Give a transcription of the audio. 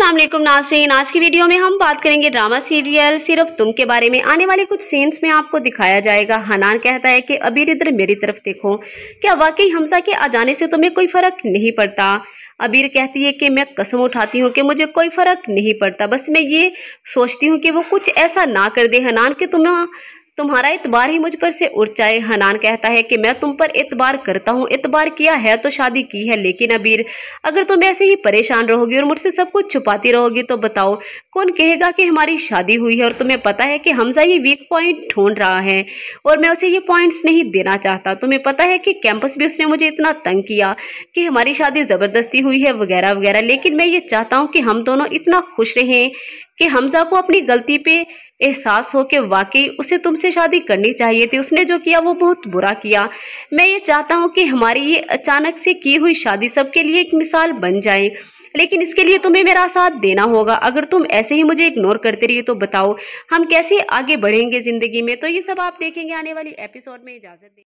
वालेकुम नाजरीन आज की वीडियो में हम बात करेंगे ड्रामा सीरियल सिर्फ तुम के बारे में आने वाले कुछ सीन्स में आपको दिखाया जाएगा हनान कहता है कि अबीर इधर मेरी तरफ देखो क्या वाकई हमसा के आ जाने से तुम्हें कोई फ़र्क नहीं पड़ता अबीर कहती है कि मैं कसम उठाती हूँ कि मुझे कोई फ़र्क नहीं पड़ता बस मैं ये सोचती हूँ कि वो कुछ ऐसा ना कर दे हनान कि तुम्हें तुम्हारा इतबार ही मुझ पर से उड़ जाए हनान कहता है कि मैं तुम पर इतबार करता हूँ इतबार किया है तो शादी की है लेकिन अबीर अगर तुम ऐसे ही परेशान रहोगी और मुझसे सब कुछ छुपाती रहोगी तो बताओ कौन कहेगा कि हमारी शादी हुई है और तुम्हें पता है कि हमजा ये वीक पॉइंट ढूंढ रहा है और मैं उसे ये पॉइंट्स नहीं देना चाहता तुम्हें पता है कि कैंपस भी उसने मुझे इतना तंग किया कि हमारी शादी ज़बरदस्ती हुई है वगैरह वगैरह लेकिन मैं ये चाहता हूँ कि हम दोनों इतना खुश रहें कि हमजा को अपनी गलती पे एहसास हो कि वाकई उसे तुमसे शादी करनी चाहिए थी उसने जो किया वो बहुत बुरा किया मैं ये चाहता हूँ कि हमारी ये अचानक से की हुई शादी सबके लिए एक मिसाल बन जाए लेकिन इसके लिए तुम्हें मेरा साथ देना होगा अगर तुम ऐसे ही मुझे इग्नोर करते रहिए तो बताओ हम कैसे आगे बढ़ेंगे ज़िंदगी में तो ये सब आप देखेंगे आने वाली एपिसोड में इजाज़त